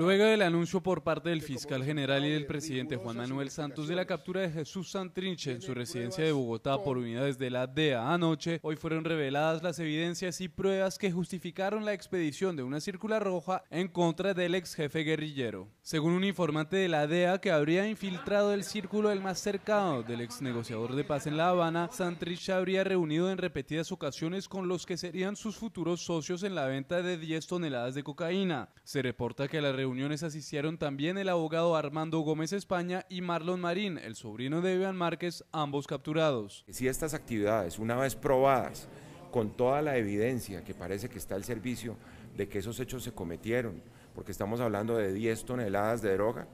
Luego del anuncio por parte del fiscal general y del presidente Juan Manuel Santos de la captura de Jesús Santrinche en su residencia de Bogotá por unidades de la DEA anoche, hoy fueron reveladas las evidencias y pruebas que justificaron la expedición de una circular roja en contra del ex jefe guerrillero. Según un informante de la DEA que habría infiltrado el círculo el más cercano del ex negociador de paz en La Habana, Santrich habría reunido en repetidas ocasiones con los que serían sus futuros socios en la venta de 10 toneladas de cocaína. Se reporta que la reunión reuniones asistieron también el abogado Armando Gómez España y Marlon Marín, el sobrino de Iván Márquez, ambos capturados. Si estas actividades, una vez probadas, con toda la evidencia que parece que está al servicio de que esos hechos se cometieron, porque estamos hablando de 10 toneladas de droga,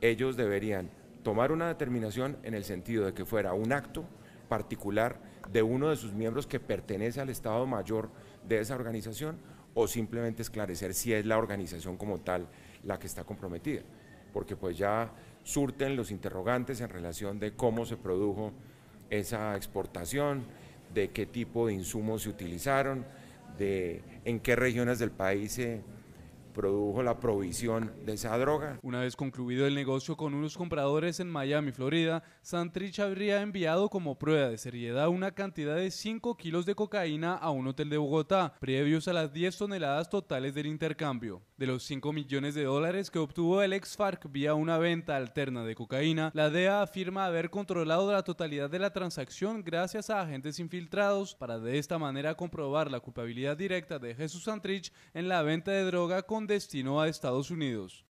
ellos deberían tomar una determinación en el sentido de que fuera un acto particular de uno de sus miembros que pertenece al Estado Mayor de esa organización o simplemente esclarecer si es la organización como tal la que está comprometida, porque pues ya surten los interrogantes en relación de cómo se produjo esa exportación, de qué tipo de insumos se utilizaron, de en qué regiones del país se produjo la provisión de esa droga. Una vez concluido el negocio con unos compradores en Miami, Florida, Santrich habría enviado como prueba de seriedad una cantidad de 5 kilos de cocaína a un hotel de Bogotá, previos a las 10 toneladas totales del intercambio. De los 5 millones de dólares que obtuvo el ex FARC vía una venta alterna de cocaína, la DEA afirma haber controlado la totalidad de la transacción gracias a agentes infiltrados para de esta manera comprobar la culpabilidad directa de Jesús Santrich en la venta de droga con destino a Estados Unidos